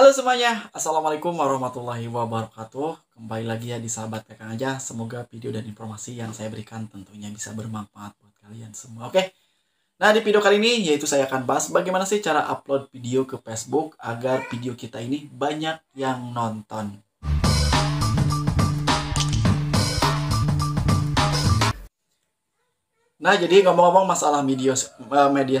Halo semuanya, Assalamualaikum warahmatullahi wabarakatuh Kembali lagi ya di sahabat PK aja Semoga video dan informasi yang saya berikan tentunya bisa bermanfaat buat kalian semua Oke, nah di video kali ini yaitu saya akan bahas Bagaimana sih cara upload video ke Facebook Agar video kita ini banyak yang nonton Nah jadi ngomong-ngomong masalah media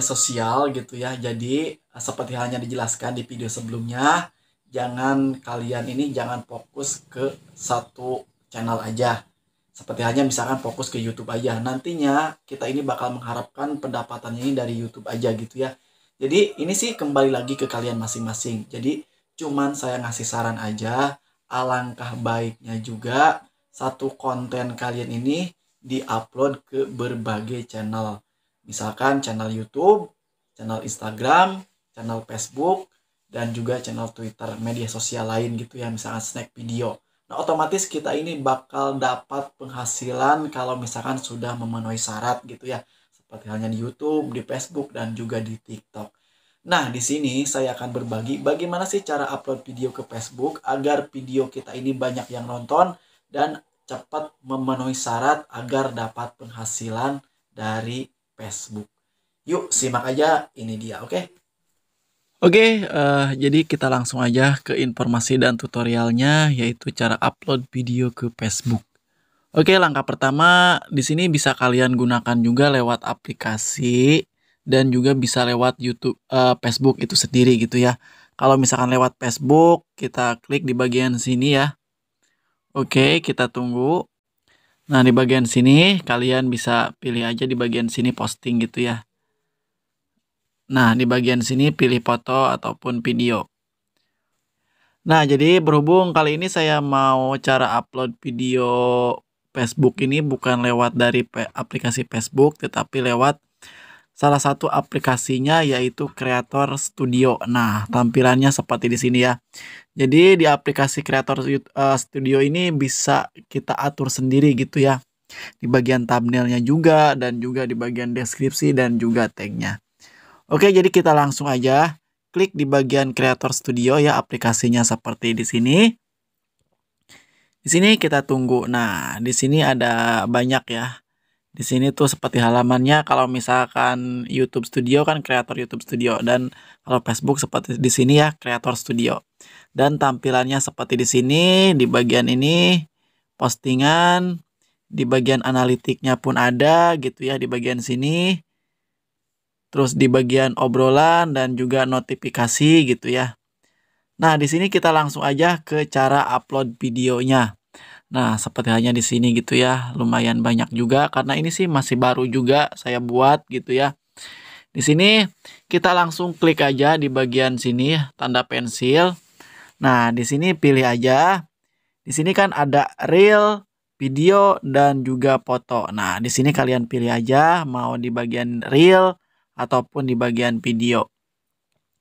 eh, sosial gitu ya Jadi seperti halnya dijelaskan di video sebelumnya jangan kalian ini jangan fokus ke satu channel aja seperti hanya misalkan fokus ke YouTube aja nantinya kita ini bakal mengharapkan pendapatan ini dari YouTube aja gitu ya jadi ini sih kembali lagi ke kalian masing-masing jadi cuman saya ngasih saran aja alangkah baiknya juga satu konten kalian ini diupload ke berbagai channel misalkan channel YouTube channel Instagram channel Facebook dan juga channel Twitter media sosial lain gitu ya misalkan snack video nah otomatis kita ini bakal dapat penghasilan kalau misalkan sudah memenuhi syarat gitu ya seperti halnya di YouTube di Facebook dan juga di TikTok nah di sini saya akan berbagi bagaimana sih cara upload video ke Facebook agar video kita ini banyak yang nonton dan cepat memenuhi syarat agar dapat penghasilan dari Facebook yuk simak aja ini dia oke okay? Oke, okay, uh, eh, jadi kita langsung aja ke informasi dan tutorialnya, yaitu cara upload video ke Facebook. Oke, okay, langkah pertama di sini bisa kalian gunakan juga lewat aplikasi dan juga bisa lewat YouTube, uh, Facebook itu sendiri gitu ya. Kalau misalkan lewat Facebook, kita klik di bagian sini ya. Oke, okay, kita tunggu. Nah, di bagian sini kalian bisa pilih aja di bagian sini posting gitu ya. Nah, di bagian sini pilih foto ataupun video. Nah, jadi berhubung kali ini saya mau cara upload video Facebook ini bukan lewat dari aplikasi Facebook, tetapi lewat salah satu aplikasinya yaitu Creator Studio. Nah, tampilannya seperti di sini ya. Jadi di aplikasi Creator eh, Studio ini bisa kita atur sendiri gitu ya. Di bagian thumbnailnya juga dan juga di bagian deskripsi dan juga tagnya. Oke, jadi kita langsung aja klik di bagian Creator Studio ya aplikasinya seperti di sini. Di sini kita tunggu. Nah, di sini ada banyak ya. Di sini tuh seperti halamannya kalau misalkan YouTube Studio kan Creator YouTube Studio dan kalau Facebook seperti di sini ya Creator Studio. Dan tampilannya seperti di sini di bagian ini postingan di bagian analitiknya pun ada gitu ya di bagian sini terus di bagian obrolan dan juga notifikasi gitu ya. Nah, di sini kita langsung aja ke cara upload videonya. Nah, seperti hanya di sini gitu ya, lumayan banyak juga karena ini sih masih baru juga saya buat gitu ya. Di sini kita langsung klik aja di bagian sini tanda pensil. Nah, di sini pilih aja. Di sini kan ada reel, video dan juga foto. Nah, di sini kalian pilih aja mau di bagian reel ataupun di bagian video.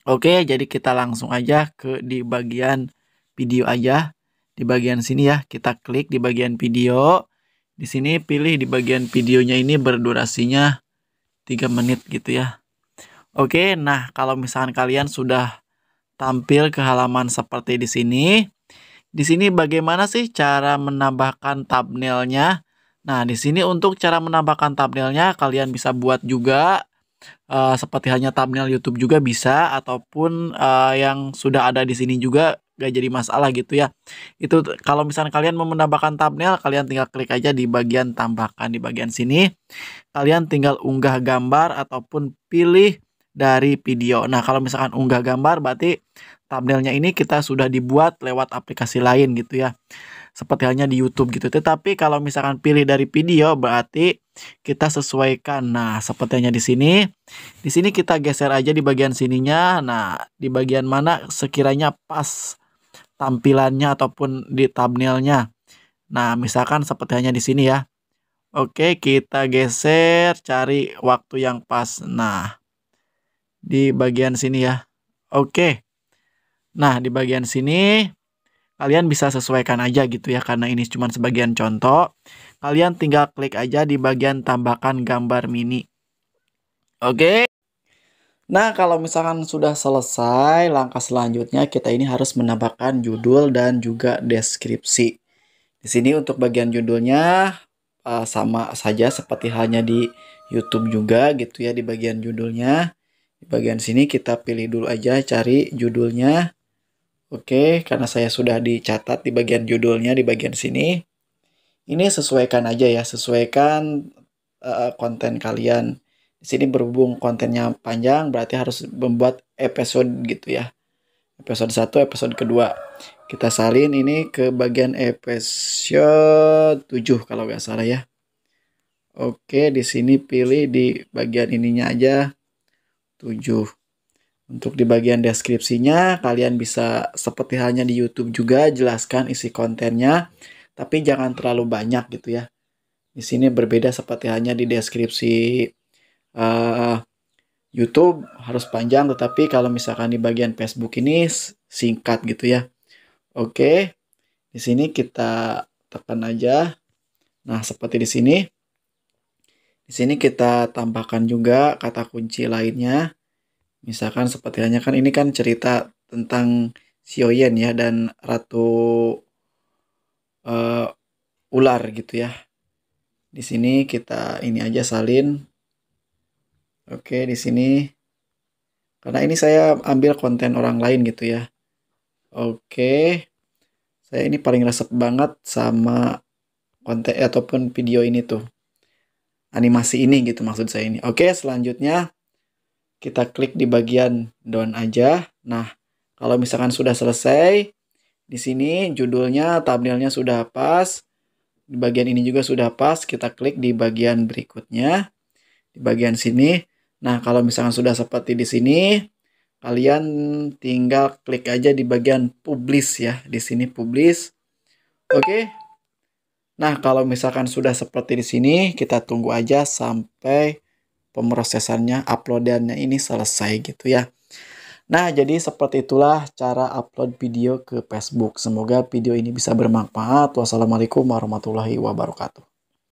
Oke, jadi kita langsung aja ke di bagian video aja. Di bagian sini ya, kita klik di bagian video. Di sini pilih di bagian videonya ini berdurasinya 3 menit gitu ya. Oke, nah kalau misalkan kalian sudah tampil ke halaman seperti di sini. Di sini bagaimana sih cara menambahkan thumbnailnya? Nah, di sini untuk cara menambahkan thumbnailnya kalian bisa buat juga uh, seperti hanya thumbnail YouTube juga bisa ataupun uh, yang sudah ada di sini juga gak jadi masalah gitu ya. Itu kalau misalnya kalian mau menambahkan thumbnail, kalian tinggal klik aja di bagian tambahkan di bagian sini. Kalian tinggal unggah gambar ataupun pilih dari video. Nah, kalau misalkan unggah gambar berarti thumbnailnya ini kita sudah dibuat lewat aplikasi lain gitu ya seperti halnya di YouTube gitu. Tetapi kalau misalkan pilih dari video berarti kita sesuaikan. Nah, sepertinya di sini. Di sini kita geser aja di bagian sininya. Nah, di bagian mana sekiranya pas tampilannya ataupun di thumbnailnya. Nah, misalkan seperti halnya di sini ya. Oke, kita geser cari waktu yang pas. Nah, di bagian sini ya. Oke. Nah, di bagian sini kalian bisa sesuaikan aja gitu ya karena ini cuma sebagian contoh kalian tinggal klik aja di bagian tambahkan gambar mini oke nah kalau misalkan sudah selesai langkah selanjutnya kita ini harus menambahkan judul dan juga deskripsi di sini untuk bagian judulnya eh, sama saja seperti halnya di YouTube juga gitu ya di bagian judulnya di bagian sini kita pilih dulu aja cari judulnya Oke, karena saya sudah dicatat di bagian judulnya di bagian sini. Ini sesuaikan aja ya, sesuaikan uh, konten kalian. Di sini berhubung kontennya panjang, berarti harus membuat episode gitu ya. Episode 1, episode kedua. Kita salin ini ke bagian episode 7 kalau nggak salah ya. Oke, di sini pilih di bagian ininya aja 7. Untuk di bagian deskripsinya, kalian bisa seperti halnya di YouTube juga jelaskan isi kontennya, tapi jangan terlalu banyak gitu ya. Di sini berbeda seperti halnya di deskripsi uh, YouTube harus panjang, tetapi kalau misalkan di bagian Facebook ini singkat gitu ya. Oke, di sini kita tekan aja. Nah, seperti di sini. Di sini kita tambahkan juga kata kunci lainnya. Misalkan seperti hanya kan ini kan cerita tentang Xioyen ya dan Ratu uh, Ular gitu ya. Di sini kita ini aja salin. Oke, di sini karena ini saya ambil konten orang lain gitu ya. Oke. Saya ini paling resep banget sama konten ataupun video ini tuh. Animasi ini gitu maksud saya ini. Oke, selanjutnya kita klik di bagian down aja. Nah, kalau misalkan sudah selesai, di sini judulnya, thumbnailnya sudah pas. Di bagian ini juga sudah pas, kita klik di bagian berikutnya. Di bagian sini. Nah, kalau misalkan sudah seperti di sini, kalian tinggal klik aja di bagian publish ya. Di sini publish. Oke. Okay. Nah, kalau misalkan sudah seperti di sini, kita tunggu aja sampai pemrosesannya, uploadannya ini selesai gitu ya. Nah, jadi seperti itulah cara upload video ke Facebook. Semoga video ini bisa bermanfaat. Wassalamualaikum warahmatullahi wabarakatuh.